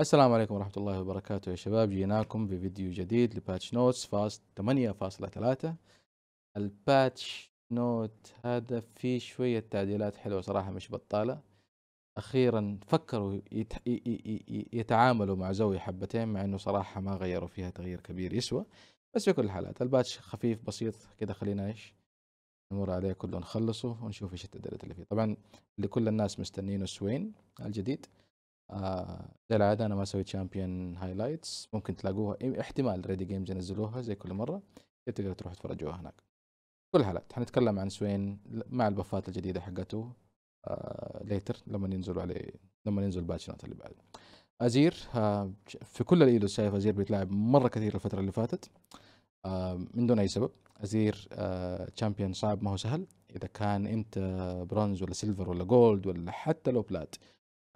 السلام عليكم ورحمة الله وبركاته يا شباب جيناكم بفيديو جديد لباتش نوتس فاست 8.3 الباتش نوت هذا فيه شوية تعديلات حلوة صراحة مش بطالة أخيرا فكروا يت... يتعاملوا مع زاوية حبتين مع أنه صراحة ما غيروا فيها تغيير كبير يسوى بس في كل الحالات الباتش خفيف بسيط كده خلينا ايش نمر عليه كله نخلصه ونشوف ايش التعديلات اللي فيه طبعا لكل الناس مستنينه سوين الجديد آه زي العاده انا ما اسوي تشامبيون هايلايتس ممكن تلاقوها احتمال ريدي جيمز ينزلوها زي كل مره تقدر تروحوا تفرجوها هناك كل حالات حنتكلم عن سوين مع البفات الجديده حقته آه ليتر لما ينزلوا عليه لما ينزل الباتش نوت اللي بعده ازير آه في كل الايلو شايف ازير بيتلاعب مره كثير الفتره اللي فاتت آه من دون اي سبب ازير تشامبيون آه، صعب ما هو سهل اذا كان انت برونز ولا سيلفر ولا جولد ولا حتى لو بلات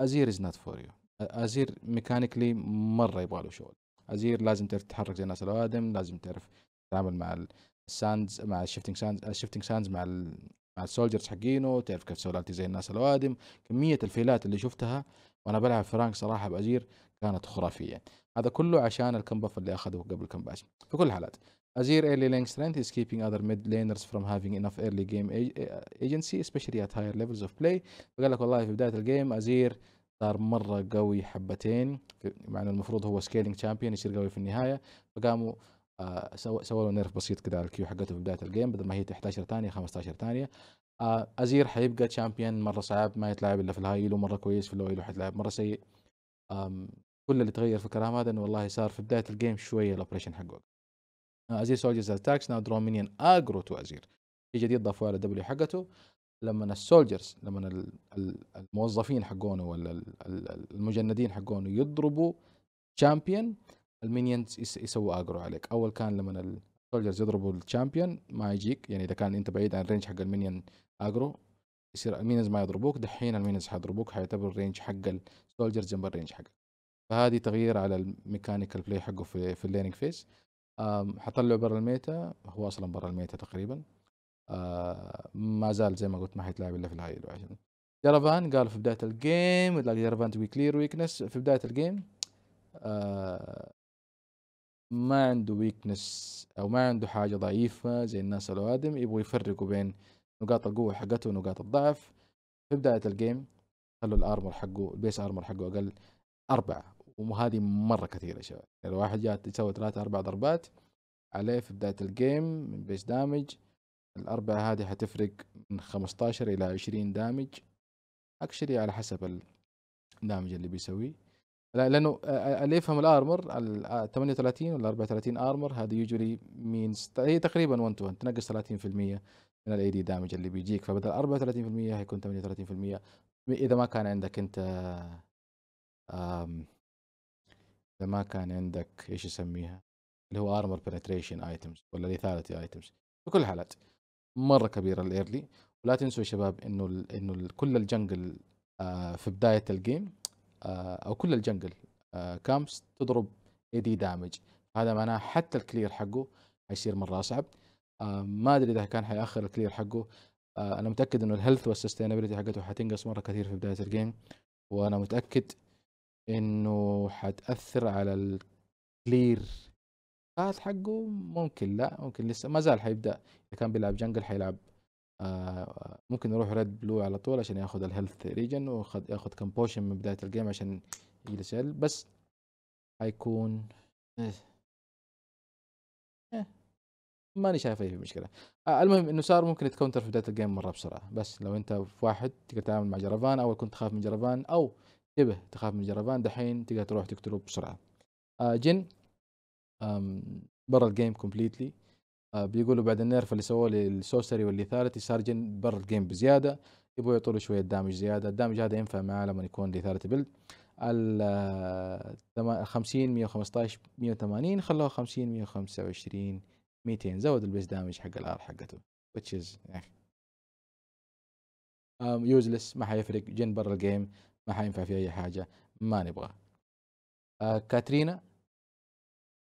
ازير از نوت فور يو ازير ميكانيكلي مره يبغى له شغل ازير لازم تعرف تتحرك زي الناس الاوادم لازم تعرف تتعامل مع الساندز مع الشيفتنج ساندز الشيفتنج ساندز مع الـ مع السولجرز حقينه تعرف كيف تسوي زي الناس الاوادم كميه الفيلات اللي شفتها وانا بلعب فرانك صراحه بازير كانت خرافيه هذا كله عشان الكم اللي اخذه قبل كم باش في كل الحالات Azir early lane strength is keeping other mid laners from having enough early game agency especially at higher levels of play فقال لك والله في بداية الجيم أزير صار مرة قوي حبتين مع انه المفروض هو سكيلينج شامبيون يصير قوي في النهاية فقاموا آه سووا له نيرف بسيط كده على الكيو حقته في بداية الجيم بدل ما هي 11 ثانية 15 ثانية آه أزير حيبقى شامبيون مرة صعب ما يتلعب إلا في الهاي ايلو مرة كويس في ايلو حيتلعب مرة سيء كل اللي تغير في الكلام هذا انه والله صار في بدايه الجيم شويه الاوبريشن حقه ازير سولجرز اتاكس ناو درون منيون اجرو تو ازير شيء جديد ضافوه على دبليو حقته لما السولجرز لما الموظفين حقونه ولا المجندين حقونه يضربوا شامبيون المينيونز يسووا اجرو عليك اول كان لما السولجرز يضربوا الشامبيون ما يجيك يعني اذا كان انت بعيد عن الرينج حق المينيون اجرو يصير المينيونز ما يضربوك دحين المينيونز حيضربوك حيعتبر الرينج حق السولجرز جنب الرينج حقك فهذه تغيير على الميكانيكال بلاي حقه في في الليرنينج فيس حطلعه برا الميتا هو اصلا برا الميتا تقريبا آه، ما زال زي ما قلت ما حيتلاعب الا في الهاي عشان جرفان قال في بدايه الجيم تلاقي جرفان تبي كلير ويكنس في بدايه الجيم آه، ما عنده ويكنس او ما عنده حاجه ضعيفه زي الناس الوادم يبغوا يفرقوا بين نقاط القوه حقته ونقاط الضعف في بدايه الجيم خلوا الارمر حقه البيس ارمر حقه اقل أربعة وهذه مره كثيره يا شباب يعني الواحد جات يسوي ثلاثة اربع ضربات عليه في بدايه الجيم من بيس دامج الاربعه هذه حتفرق من 15 الى 20 دامج اكشلي على حسب الدامج اللي بيسويه لانه آه، آه، اللي يفهم الارمر ال 38 آه، ولا 34 ارمر هذا يوجولي مينز هي تقريبا 1 تو 1 تنقص 30% من الاي دي دامج اللي بيجيك فبدل 34% هيكون 38% اذا ما كان عندك انت اذا ما كان عندك ايش يسميها اللي هو ارمر بنتريشن ايتمز ولا ليثاليتي ايتمز بكل الحالات مره كبيره الايرلي ولا تنسوا يا شباب انه انه كل الجنجل آه في بدايه الجيم آه او كل الجنجل آه كامبس تضرب اي دي دامج هذا معناه حتى الكلير حقه حيصير مره اصعب آه ما ادري اذا كان حياخر الكلير حقه آه انا متاكد انه الهيلث والسستينابيلتي حقته حتنقص مره كثير في بدايه الجيم وانا متاكد انه حتأثر على الكلير باث حقه ممكن لا ممكن لسه ما زال حيبدا اذا كان بيلعب جنجل حيلعب آه ممكن يروح ريد بلو على طول عشان ياخذ الهيلث ريجن وياخذ ياخذ كمبوشن من بدايه الجيم عشان يجلس يل بس حيكون إيه. إيه. ماني شايف اي مشكله آه المهم انه صار ممكن يتكونتر في بدايه الجيم مره بسرعه بس لو انت في واحد تقدر تتعامل مع جرفان اول كنت تخاف من جرفان او انتبه تخاف من الجربان دحين تقدر تروح تقتله بسرعه آه جن برا الجيم كومبليتلي آه بيقولوا بعد النيرف اللي سووه للسوسري والليثالتي صار جن برا الجيم بزياده يبغوا يعطوا شويه دامج زياده الدامج هذا ينفع معاه لما يكون ليثالتي بيلد ال 50 115 180 خلوها 50 125 200 زود البيس دامج حق الار حقته which is يوزلس آه. ما حيفرق جن برا الجيم ما حينفع في اي حاجه ما نبغى آه كاترينا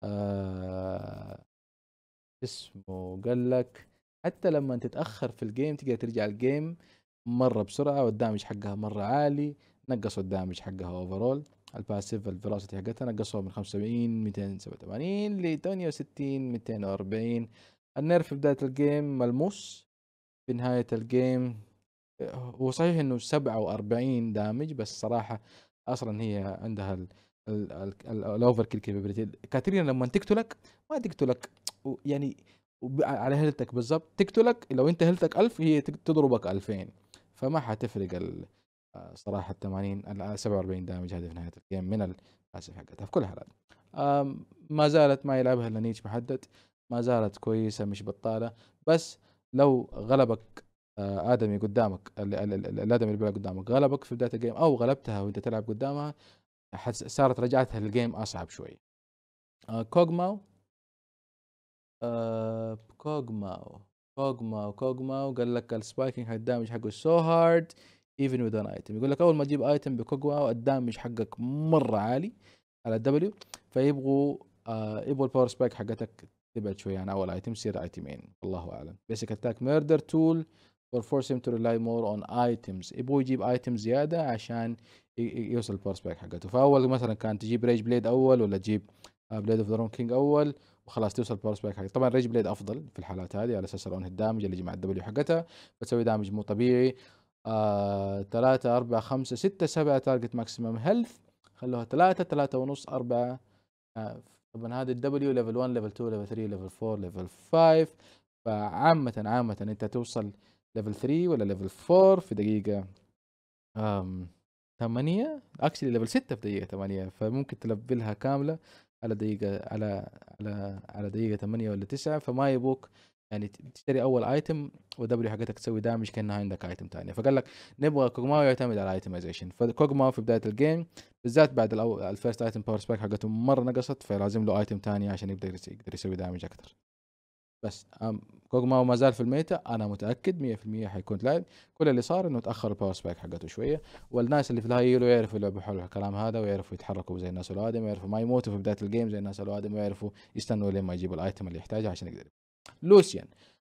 آه اسمه قال لك حتى لما تتاخر في الجيم تقدر ترجع الجيم مره بسرعه والدامج حقها مره عالي نقصوا الدامج حقها اوفرول الباسيف الفيلوسيتي حقتها نقصوها من 75 287 ل 68 240 النيرف في بدايه الجيم ملموس في نهايه الجيم هو صحيح انه 47 دامج بس صراحه اصلا هي عندها الاوفر كيل كابابيلتي كاترينا لما تقتلك ما تقتلك يعني على هيلتك بالضبط تقتلك لو انت هيلتك 1000 هي تضربك 2000 فما حتفرق آه، صراحه 80 47 آه، دامج هذه في نهايه الجيم من الاسف حقتها في كل الحالات ما زالت ما يلعبها الا نيتش محدد ما زالت كويسه مش بطاله بس لو غلبك آه، ادمي قدامك الادمي اللي قدامك غلبك في بدايه الجيم او غلبتها وانت تلعب قدامها صارت رجعتها للجيم اصعب شوي آه، كوغماو آه، كوغماو كوغماو كوغماو قال لك حق الدامج حقه سو هارد ايفن وذ ان ايتم يقول لك اول ما تجيب ايتم بكوغماو الدامج حقك مره عالي على الدبليو فيبغوا آه يبغوا الباور سبايك حقتك تبعد شوي عن اول ايتم تصير ايتمين الله اعلم بيسك اتاك ميردر تول or force him to rely more on items يبغوا يجيب items زيادة عشان يوصل البروسبكت حقته فأول مثلا كان تجيب ريج بليد أول ولا تجيب بليد اوف ذا كينج أول وخلاص توصل البروسبكت حقته طبعا ريج بليد أفضل في الحالات هذه على أساس هيد الدامج اللي مع الدبليو حقتها بتسوي دامج مو طبيعي آه، ثلاثة أربعة خمسة ستة سبعة تارجت ماكسيمم هيلث خلوها ثلاثة ثلاثة ونص أربعة آه، طبعا هذه الدبليو ليفل 1 ليفل 2 ليفل 3 ليفل 4 ليفل 5 فعامة عامة انت توصل ليفل 3 ولا ليفل 4 في دقيقه أم 8 اكشلي ليفل 6 في دقيقه 8 فممكن تلفلها كامله على دقيقه على على على دقيقه 8 ولا 9 فما يبوك يعني تشتري اول ايتم ودبليو حقتك تسوي دامج كانها عندك ايتم ثانيه فقال لك نبغى كوجماو يعتمد على ايتمايزيشن فكوجماو في بدايه الجيم بالذات بعد الفيرست ايتم باور سباك حقته مره نقصت فلازم له ايتم ثانيه عشان يقدر يقدر يسوي دامج اكثر بس كوجما ما زال في الميتا انا متاكد 100% حيكون لاعب كل اللي صار انه تاخر الباور سبايك حقته شويه والناس اللي في الهاي يلو يعرفوا يلعبوا حول الكلام هذا ويعرفوا يتحركوا زي الناس الادم ويعرفوا ما يموتوا في بدايه الجيم زي الناس الادم ويعرفوا يستنوا لين ما يجيبوا الايتم اللي يحتاجه عشان يقدر لوسيان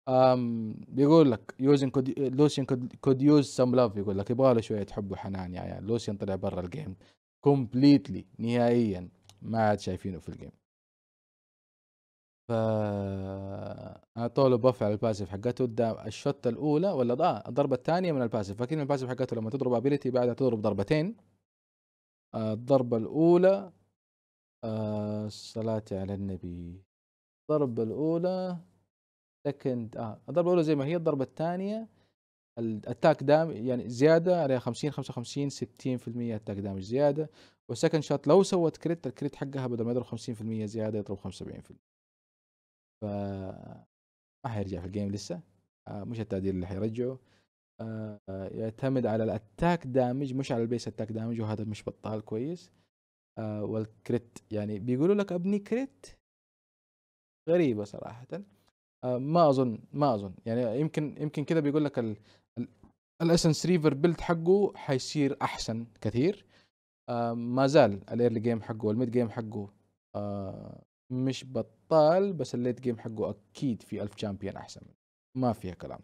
أم بيقول لك يوزن كود لوسيان كود يوز سم لاف يقول لك يبغى له شويه حب وحنان يا عيال لوسيان طلع برا الجيم كومبليتلي نهائيا ما عاد شايفينه في الجيم فاعطوا له بف على الباسيف حقته قدام الشوت الاولى ولا ضاع آه، الضربه الثانيه من الباسيف فاكرين الباسيف حقته لما تضرب ابيليتي بعدها تضرب ضربتين الضربه الاولى آه، الصلاه على النبي الضربه الاولى سكند اه الضربه الاولى زي ما هي الضربه الثانيه الاتاك دام يعني زياده عليها 50 55 60% اتاك دامج زياده والسكند شوت لو سوت كريت الكريت حقها بدل ما يضرب 50% زياده يضرب 75% ف ما حيرجع في الجيم لسه آه مش التعديل اللي حيرجعه آه يعتمد على الاتاك دامج مش على البيس اتاك دامج وهذا مش بطال كويس آه والكريت يعني بيقولوا لك ابني كريت غريبه صراحه آه ما اظن ما اظن يعني يمكن يمكن كذا بيقول لك الاسنس ريفر بيلد حقه حيصير احسن كثير آه ما زال الايرلي جيم حقه والميد جيم حقه آه مش بطال بس الليت جيم حقه اكيد في ألف شامبيون احسن ما فيها كلام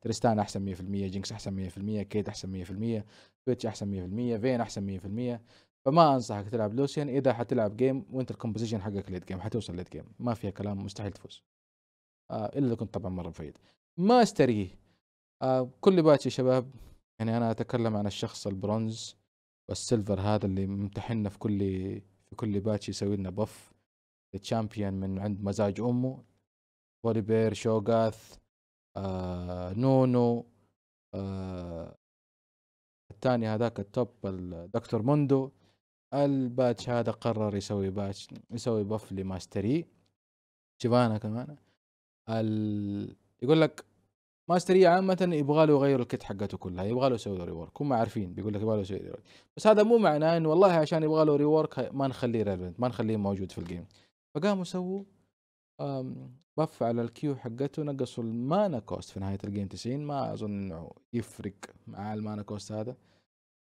تريستان احسن 100% جينكس احسن 100% كيت احسن 100% تويتش احسن 100% فين احسن 100% فما انصحك تلعب لوسيان اذا حتلعب جيم وانت الكومبوزيشن حقك ليت جيم حتوصل ليت جيم ما فيها كلام مستحيل تفوز آه الا اذا كنت طبعا مره مفيد ما استري آه كل باتش يا شباب يعني انا اتكلم عن الشخص البرونز والسيلفر هذا اللي ممتحنا في كل في كل باتش يسوي لنا بف تشامبيون من عند مزاج امه بوليبير شوغاث آه نونو آه الثاني هذاك التوب الدكتور موندو الباتش هذا قرر يسوي باتش يسوي بف لماستري شبانه كمان ال... يقول لك ماستري عامة يبغى له يغير الكت حقته كلها يبغى له يسوي له ريورك هم عارفين بيقول لك يبغى له يسوي ريورك بس هذا مو معناه انه والله عشان يبغى له ريورك ما نخليه ريلفنت ما نخليه موجود في الجيم فقاموا سووا بف على الكيو حقته نقصوا المانا كوست في نهاية الجيم 90 ما أظن إنه يفرق مع المانا كوست هذا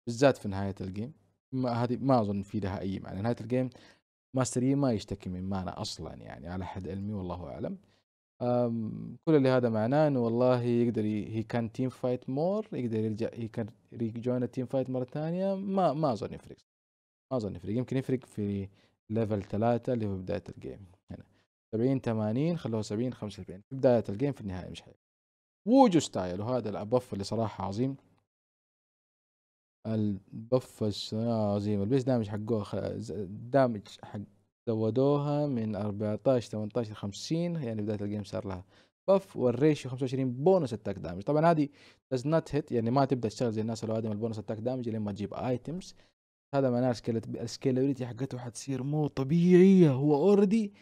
بالذات في نهاية الجيم ما هذه ما أظن في لها أي معنى نهاية الجيم ماستر ما يشتكي من مانا أصلا يعني على حد علمي والله أعلم كل اللي هذا معناه انه والله يقدر هي كان تيم فايت مور يقدر يرجع هي كان ريجوين التيم فايت مره ثانيه ما ما اظن يفرق ما اظن يفرق يمكن يفرق في ليفل ثلاثة اللي هو بداية الجيم هنا سبعين ثمانين خلوه سبعين خمسة وسبعين في بداية الجيم في النهاية مش حلو ووجو ستايل وهذا البف اللي صراحة عظيم البف عظيم البيس دامج حقوه دامج حق زودوها من 14 18 50 يعني بداية الجيم صار لها بف والريشيو 25 بونس اتاك دامج طبعا هذه داز نوت هيت يعني ما تبدا تشتغل زي الناس اللي عندهم البونس اتاك دامج لين ما تجيب ايتمز هذا معناه السكيلابيلتي حقته حتصير مو طبيعيه هو اوريدي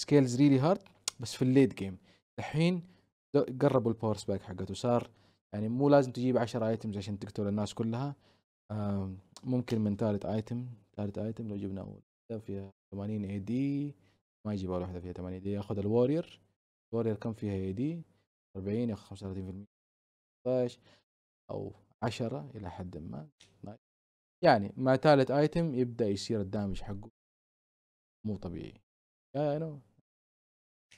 سكيلز ريلي هارد بس في الليد جيم الحين قربوا الباور سباك حقته صار يعني مو لازم تجيب 10 ايتمز عشان تقتل الناس كلها ممكن من ثالث ايتم ثالث ايتم لو جبنا اول فيها 80 اي دي ما يجيب ولا واحده فيها 80 اي دي ياخذ الوارير الوارير كم فيها اي دي 40 ياخذ 35% 15 طيب، او 10 الى حد ما يعني مع تالت ايتم يبدا يصير الدامج حقه مو طبيعي يا نو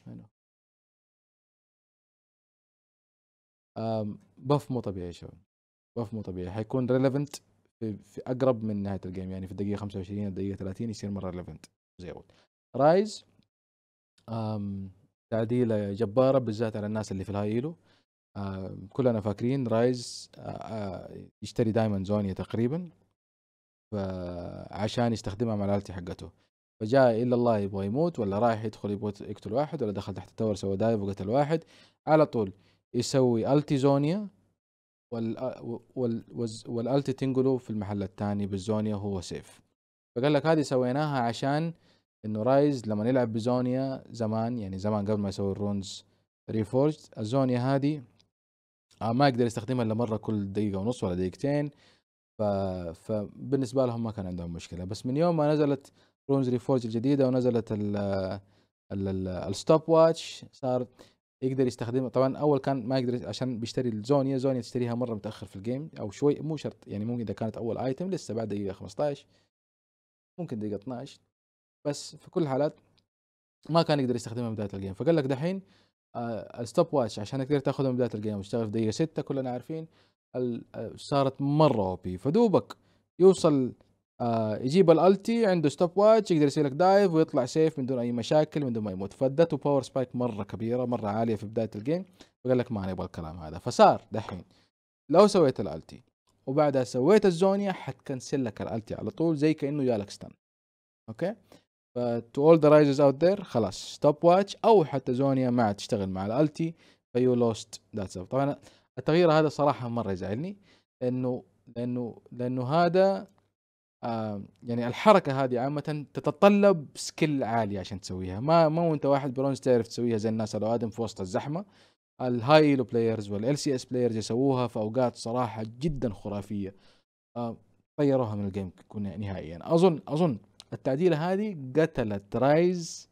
نو بف مو طبيعي شباب بف مو طبيعي حيكون ريليفنت في, في اقرب من نهايه الجيم يعني في الدقيقه 25 الدقيقه 30 يصير مره ريليفنت زي اول رايز أم تعديله جباره بالذات على الناس اللي في الهايلو ايلو كلنا فاكرين رايز يشتري دايما زونيا تقريبا عشان يستخدمها مع الالتي حقته فجاء الا الله يبغى يموت ولا رايح يدخل يبغى يقتل واحد ولا دخل تحت التور سوى دايف وقتل واحد على طول يسوي التي زونيا وال وال والالتي تنقله في المحل الثاني بالزونيا هو سيف فقال لك هذه سويناها عشان انه رايز لما يلعب بزونيا زمان يعني زمان قبل ما يسوي الرونز ريفورجد الزونيا هذه آه، ما يقدر يستخدمها الا مره كل دقيقه ونص ولا دقيقتين ف... فبالنسبه لهم ما كان عندهم مشكله بس من يوم ما نزلت رونز ريفورج الجديده ونزلت ال الستوب واتش صار يقدر يستخدمها طبعا اول كان ما يقدر عشان بيشتري الزونيا زونيا تشتريها مره متاخر في الجيم او شوي مو شرط يعني ممكن اذا كانت اول ايتم لسه بعد دقيقه 15 ممكن دقيقه 12 بس في كل الحالات ما كان يقدر يستخدمها بدايه الجيم فقال لك دحين آه، الستوب واتش عشان تقدر تاخذها من بدايه الجيم وتشتغل في دقيقه 6 كلنا عارفين صارت مره او بي فدوبك يوصل آه، يجيب الالتي عنده ستوب واتش يقدر يسوي لك دايف ويطلع سيف من دون اي مشاكل من دون ما يموت فدته باور سبايك مره كبيره مره عاليه في بدايه الجيم فقال لك ما نبغى الكلام هذا فصار دحين لو سويت الالتي وبعدها سويت الزونيا حتكنسل لك الالتي على طول زي كانه جالك ستان اوكي فتو اول ذا رايزرز اوت ذير خلاص ستوب واتش او حتى زونيا ما عاد تشتغل مع الالتي فيو لوست ذاتس طبعا التغيير هذا صراحه مره يزعلني لانه لانه لانه هذا آه يعني الحركه هذه عامه تتطلب سكيل عالي عشان تسويها ما ما وانت واحد برونز تعرف تسويها زي الناس آدم في وسط الزحمه الهاي إلو بلايرز والال سي اس بلايرز يسووها في اوقات صراحه جدا خرافيه آه طيروها من الجيم نهائيا اظن اظن التعديله هذه قتلت رايز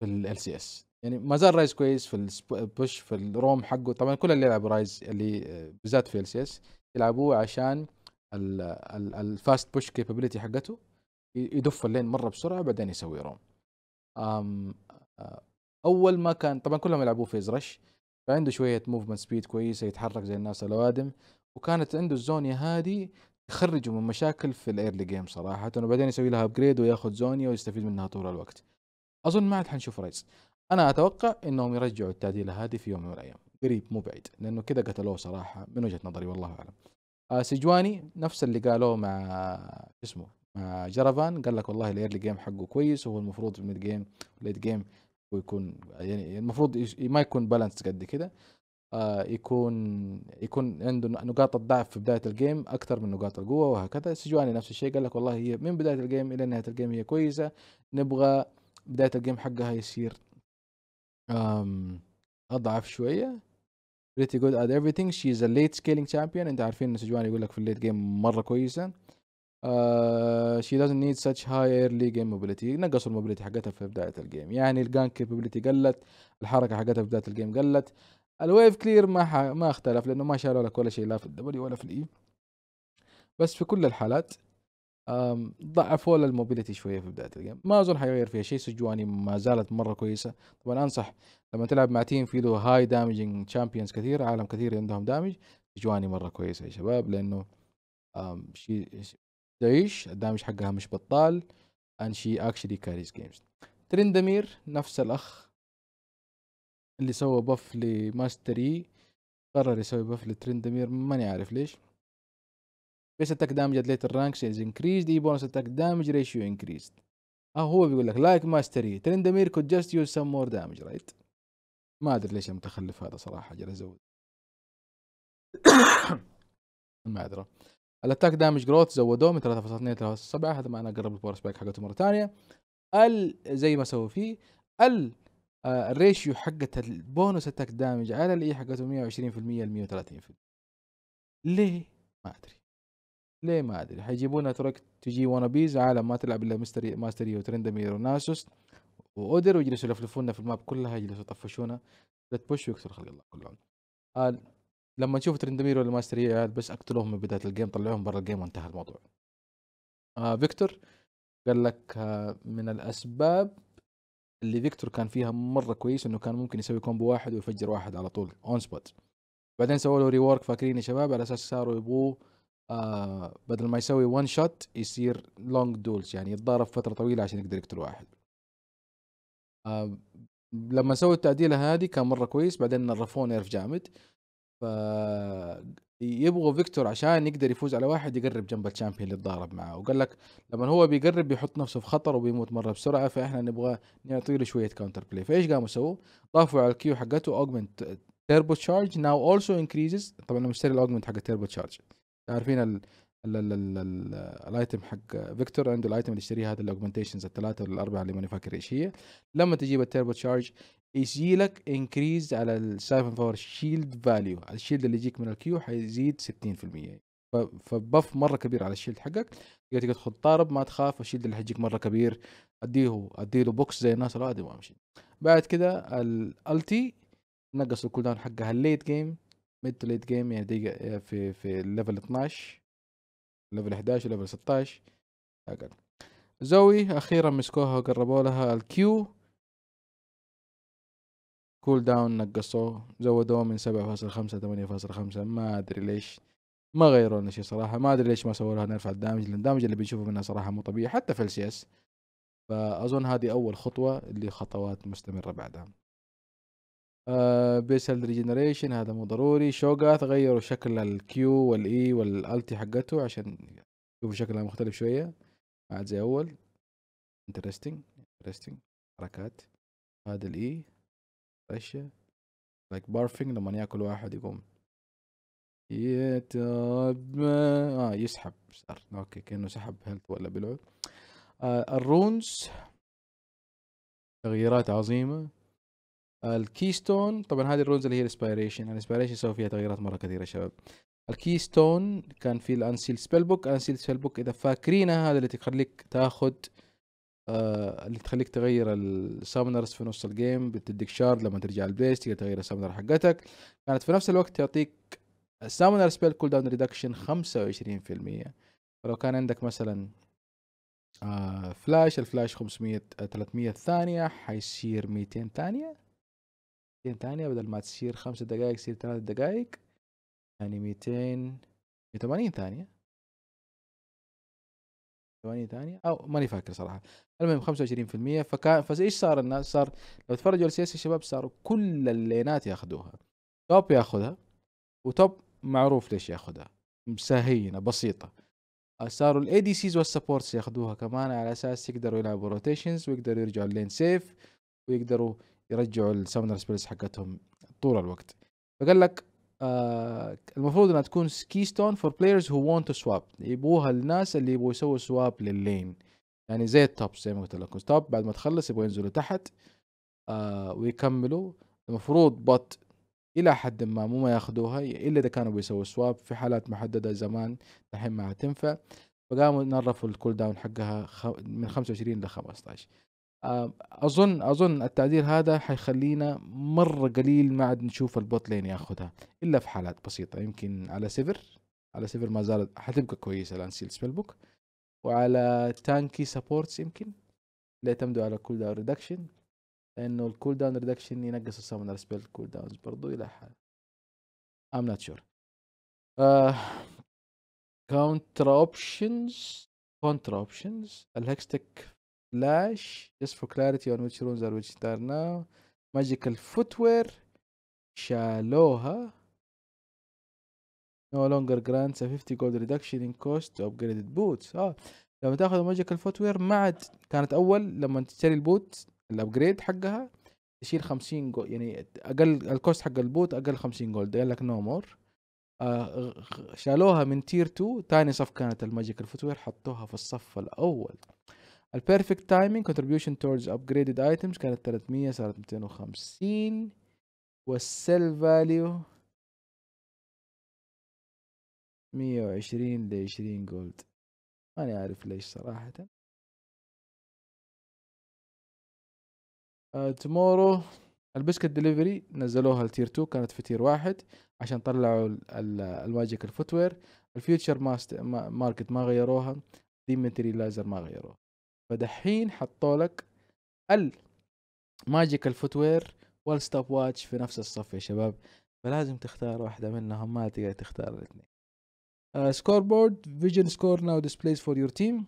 في ال سي اس يعني ما زال رايز كويس في البوش في الروم حقه طبعا كل اللي يلعب رايز اللي آه، بالذات في السيس يلعبوه عشان الفاست بوش كيبابيلتي حقته يدف اللين مره بسرعه بعدين يسوي روم آه، اول ما كان طبعا كلهم يلعبوه فيز رش فعنده شويه موفمنت سبيد كويسه يتحرك زي الناس الاوادم وكانت عنده الزونيا هذه تخرجه من مشاكل في الايرلي جيم صراحه وبعدين يسوي لها ابجريد وياخذ زونيا ويستفيد منها طول الوقت اظن ما عاد حنشوف رايز انا اتوقع انهم يرجعوا التعديله هذه في يوم من الايام قريب مو بعيد لانه كذا قتلوه صراحه من وجهه نظري والله اعلم آه سجواني نفس اللي قالوه مع اسمه مع جرفان قال لك والله الايرلي جيم حقه كويس وهو المفروض في الميد جيم والليت جيم ويكون يعني المفروض ما يكون بالانس قد كده آه يكون يكون عنده نقاط الضعف في بدايه الجيم اكثر من نقاط القوه وهكذا سجواني نفس الشيء قال لك والله هي من بدايه الجيم الى نهايه الجيم هي كويسه نبغى بدايه الجيم حقها يصير um, اضعف شويه pretty good at everything she is a late scaling champion انت عارفين ان سجوان يقول لك في الليت جيم مره كويسه uh, she doesn't need such high early game mobility نقصوا الموبيليتي حقتها في بدايه الجيم يعني الجان كابابيلتي قلت الحركه حقتها في بدايه الجيم قلت الويف كلير ما ح... ما اختلف لانه ما شالوا لك ولا شيء لا في الدبليو ولا في الاي e. بس في كل الحالات ضعفوا له الموبيلتي شويه في بدايه الجيم ما اظن حيغير فيها شيء سجواني ما زالت مره كويسه طبعا انصح لما تلعب مع تيم في له هاي دامجنج شامبيونز كثير عالم كثير عندهم دامج سجواني مره كويسه يا شباب لانه شيء تعيش الدامج حقها مش بطال ان شي اكشلي كاريز جيمز ترندمير نفس الاخ اللي سوى بف لماستري e، قرر يسوي بف لترندمير ماني عارف ليش بيس اتاك دامج ات ليتر رانك سيلز انكريزد اي بونس اتاك دامج ريشيو انكريزد اه هو بيقول لك لايك ماستري ترندمير كود جاست يوز سم مور دامج رايت ما ادري ليش المتخلف هذا صراحه اجل ازود المعذره الاتاك دامج جروث زودوه من 3.2 ل 3.7 هذا معناه قرب الباور سبايك حقته مره ثانيه ال زي ما سووا فيه ال الريشيو حقت البونس اتاك دامج على الاي e حقته 120% ل 130% ليه؟ ما ادري ليه ما ادري حيجيبونا ترك تجي وانا بيز عالم ما تلعب الا مستري ماستري وترندمير وناسوس واودر ويجلسوا يلفلفونا في الماب كلها يجلسوا يطفشونا ثلاث بوش ويكسر خلق الله كلهم قال آه، لما تشوف ترندمير ولا ماستري عيال آه، بس اقتلوهم من بدايه الجيم طلعوهم برا الجيم وانتهى الموضوع آه فيكتور قال لك آه من الاسباب اللي فيكتور كان فيها مره كويس انه كان ممكن يسوي كومبو واحد ويفجر واحد على طول اون سبوت بعدين سووا له ريورك فاكرين يا شباب على اساس صاروا يبغوه آه بدل ما يسوي ون شوت يصير لونج دولز يعني يتضارب فتره طويله عشان يقدر يقتل واحد آه لما سووا التعديله هذه كان مره كويس بعدين نرفوه نيرف جامد ف يبغوا فيكتور عشان يقدر يفوز على واحد يقرب جنب الشامبيون اللي تضارب معاه وقال لك لما هو بيقرب بيحط نفسه في خطر وبيموت مره بسرعه فاحنا نبغى نعطي له شويه كاونتر بلاي فايش قاموا سووا؟ ضافوا على الكيو حقته اوجمنت تيربو تشارج ناو اولسو انكريزز طبعا انا مشتري الاوجمنت حق التيربو تشارج عارفين ال الايتم حق فيكتور عنده الايتم اللي يشتريه هذا الاوجمنتيشنز الثلاثه ولا الاربعه اللي ماني فاكر ايش هي لما تجيب التيربو تشارج يجي لك انكريز على السايفن باور شيلد فاليو الشيلد اللي يجيك من الكيو حيزيد 60% فبف مره كبير على الشيلد حقك تقدر تدخل طارب ما تخاف الشيلد اللي حيجيك مره كبير اديه اديله بوكس زي الناس العادي وامشي بعد كده الالتي نقص الكول داون حقها الليت جيم ميد تو ليت جيم يعني دقيقة آه، في في ليفل 12 ليفل 11 ليفل 16 اقل زوي اخيرا مسكوها وقربوا لها الكيو كول داون نقصوه زودوه من 7.5 8.5 ما ادري ليش ما غيروا لنا شيء صراحة ما ادري ليش ما سووا لها نرفع الدامج لان الدامج اللي بنشوفه منها صراحة مو طبيعي حتى في السي اس فاظن هذه اول خطوة لخطوات مستمرة بعدها آه، بيسل ريجنريشن هذا مو ضروري شوغاث غيروا شكل الكيو والاي والالتي حقته عشان يشوفوا شكلها مختلف شويه بعد زي اول انترستنج انترستنج حركات هذا الاي e. رشه لايك بارفينج لما ياكل واحد يقوم يتب اه يسحب صار اوكي كانه سحب هيلث ولا بلعب آه الرونز تغييرات عظيمه الكيستون طبعا هذه الرونز اللي هي الاسبيريشن يعني الاسبيريشن سوى فيها تغييرات مره كثيره يا شباب الكيستون كان في الانسيل سبيل بوك الانسيل سبيل بوك اذا فاكرينها هذا اللي تخليك تاخذ آه اللي تخليك تغير السامنرز في نص الجيم بتديك شارد لما ترجع البيس تقدر تغير السامنر حقتك كانت في نفس الوقت تعطيك السامنر سبيل كول داون ريدكشن 25% فلو كان عندك مثلا آه فلاش الفلاش 500 300 ثانية حيصير 200 ثانية دقيقتين تانية بدل ما تصير خمسة دقايق تصير ثلاث دقايق يعني ميتين وثمانين ثانية ثمانين ثانية أو ماني فاكر صراحة المهم خمسة وعشرين في المية فكان فإيش صار الناس صار لو تفرجوا السياسة الشباب صاروا كل اللينات ياخذوها توب ياخذها وتوب معروف ليش ياخذها مساهينة بسيطة صاروا الاي دي سيز والسبورتس ياخذوها كمان على اساس يقدروا يلعبوا روتيشنز ويقدروا يرجعوا اللين سيف ويقدروا يرجعوا السامنر سبيلز حقتهم طول الوقت فقال لك آه المفروض انها تكون كي ستون فور بلايرز هو وونت تو سواب يبوها الناس اللي يبغوا يسووا سواب لللين يعني زي التوب زي ما قلت لكم توب بعد ما تخلص يبغوا ينزلوا تحت آه ويكملوا المفروض بط الى حد ما مو ما ياخذوها الا اذا كانوا بيسووا سواب في حالات محدده زمان الحين ما تنفع فقاموا نرفوا الكول داون حقها من 25 ل 15 آه، اظن اظن التعديل هذا حيخلينا مره قليل ما عاد نشوف البوت لين ياخذها الا في حالات بسيطه يمكن على سيفر على سيفر ما زالت حتبقى كويسه الان سيل سبيل بوك وعلى تانكي سبورتس يمكن لا يعتمدوا على كول داون ريدكشن لانه الكول داون ريدكشن ينقص السامونر سبيل كول داونز برضو الى حال ام نوت شور كونترا اوبشنز كونترا اوبشنز الهكستك flash فور كلاريتي اون ويتش رونز ار ويتش ستار ناو ماجيكال فوت وير شالوها نو لونجر جرانتس 50 جولد ريدكشن ان كوست تو upgraded بوتس اه ah, لما تاخذ ماجيكال فوت وير ما عاد كانت اول لما تشتري البوت الابجريد حقها تشيل 50 جولد يعني اقل الكوست حق البوت اقل 50 جولد قال لك نو مور آه، شالوها من تير 2 ثاني صف كانت الماجيكال فوت وير حطوها في الصف الاول البيرفكت تايمينج كونتريبيوشن towards upgraded items كانت 300 صارت 250 والسيل فاليو 120 ل 20 جولد ماني عارف ليش صراحة تومورو آه، البسكت دليفري نزلوها لتير 2 كانت في تير واحد عشان طلعوا الماجيك الفوتوير الفيوتشر ماركت ما غيروها ديمتري لايزر ما غيروها فدحين حطوا لك الماجيكال فوتوير والستوب واتش في نفس الصف يا شباب فلازم تختار واحدة منهم ما تقدر تختار الاثنين سكور بورد فيجن سكور ناو ديسبلايز فور يور تيم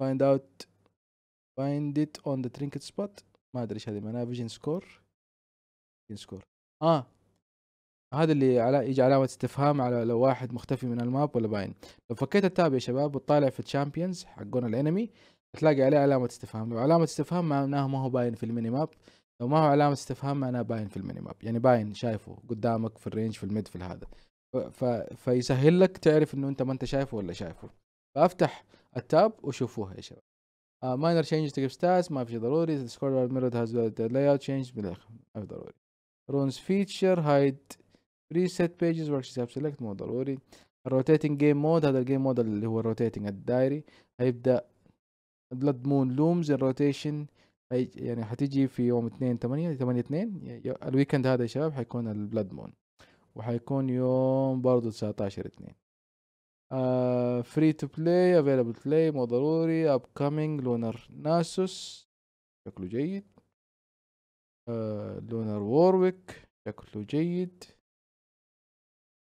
فايند اوت فايند ات اون ذا ترينكت سبوت ما ادري ايش هذه معناها فيجن سكور فيجن سكور اه هذا اللي على يجي علامة استفهام على لو واحد مختفي من الماب ولا باين لو فكيت التاب يا شباب وتطالع في الشامبيونز حقون الانمي تلاقي عليه علامة استفهام لو علامة استفهام معناها ما هو باين في الميني ماب لو ما هو علامة استفهام معناها باين في الميني ماب يعني باين شايفه قدامك في الرينج في الميد في هذا ف... فيسهل لك تعرف انه انت ما انت شايفه ولا شايفه فافتح التاب وشوفوها يا شباب ماينر تشينج تجيب ستاتس ما في ضروري سكور ميرور هاز لاي اوت تشينج ما في ضروري رونز فيتشر هايد ريسيت بيجز ورك ساب سيلكت مو ضروري الروتيتنج جيم مود هذا الجيم مود اللي هو الروتيتنج الدائري هيبدا بلاد مون لومز الروتيشن يعني حتيجي في يوم اتنين تمانية تمانية اتنين الويكند هذا يا شباب حيكون البلاد مون وحيكون يوم برضو تسعتاشر اتنين فري تو بلاي افيلبل بلاي مو ضروري اب كامينج لونر ناسوس شكله جيد لونر آه، وورويك شكله جيد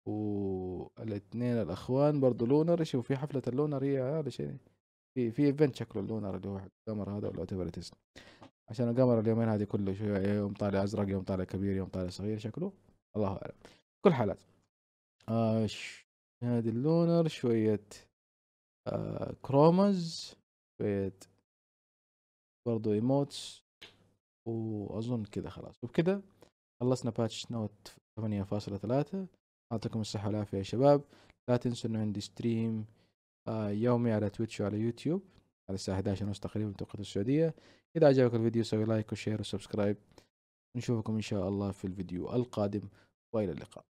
والاثنين الاخوان برضو لونر شوف في حفله اللونر هي هذا آه، شيء في في ايفنت شكله اللونر اللي هو القمر هذا ولا اعتبر عشان القمر اليومين هذه كله شويه إيه، يوم طالع ازرق يوم طالع كبير يوم طالع صغير شكله الله اعلم كل حالات آه هذه اللونر شويه آه كرومز شويه برضو ايموتس واظن كذا خلاص وبكذا خلصنا باتش نوت 8.3 يعطيكم الصحة والعافية يا شباب لا تنسوا انه عندي ستريم آه، يومي على تويتش وعلى يوتيوب على الساعة 11 ونص تقريبا توقيت السعودية إذا عجبك الفيديو سوي لايك وشير وسبسكرايب نشوفكم إن شاء الله في الفيديو القادم وإلى اللقاء